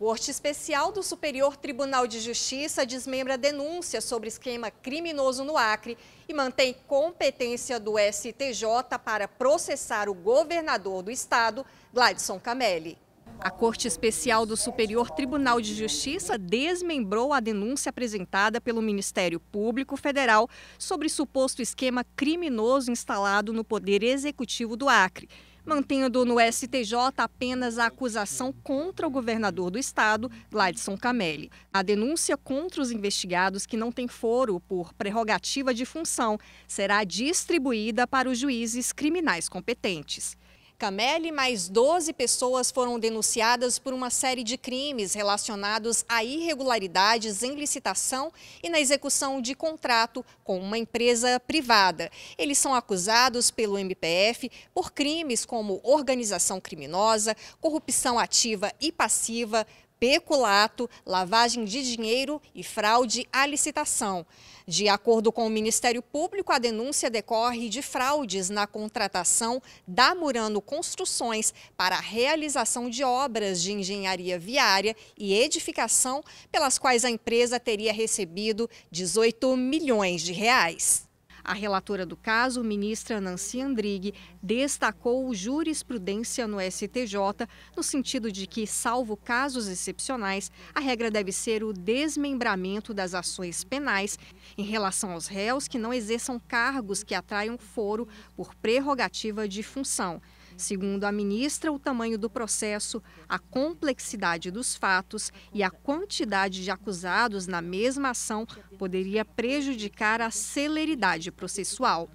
Corte Especial do Superior Tribunal de Justiça desmembra denúncia sobre esquema criminoso no Acre e mantém competência do STJ para processar o governador do estado, Gladson Camelli. A Corte Especial do Superior Tribunal de Justiça desmembrou a denúncia apresentada pelo Ministério Público Federal sobre suposto esquema criminoso instalado no Poder Executivo do Acre mantendo no STJ apenas a acusação contra o governador do estado, Gladson Camelli. A denúncia contra os investigados que não têm foro por prerrogativa de função será distribuída para os juízes criminais competentes. Cameli mais 12 pessoas foram denunciadas por uma série de crimes relacionados a irregularidades em licitação e na execução de contrato com uma empresa privada. Eles são acusados pelo MPF por crimes como organização criminosa, corrupção ativa e passiva, peculato, lavagem de dinheiro e fraude à licitação. De acordo com o Ministério Público, a denúncia decorre de fraudes na contratação da Murano Construções para a realização de obras de engenharia viária e edificação, pelas quais a empresa teria recebido 18 milhões de reais. A relatora do caso, ministra Nancy Andrighi, destacou jurisprudência no STJ no sentido de que, salvo casos excepcionais, a regra deve ser o desmembramento das ações penais em relação aos réus que não exerçam cargos que atraiam foro por prerrogativa de função. Segundo a ministra, o tamanho do processo, a complexidade dos fatos e a quantidade de acusados na mesma ação poderia prejudicar a celeridade processual.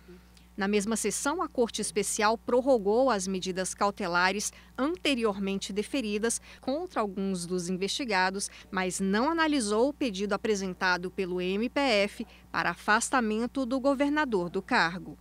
Na mesma sessão, a Corte Especial prorrogou as medidas cautelares anteriormente deferidas contra alguns dos investigados, mas não analisou o pedido apresentado pelo MPF para afastamento do governador do cargo.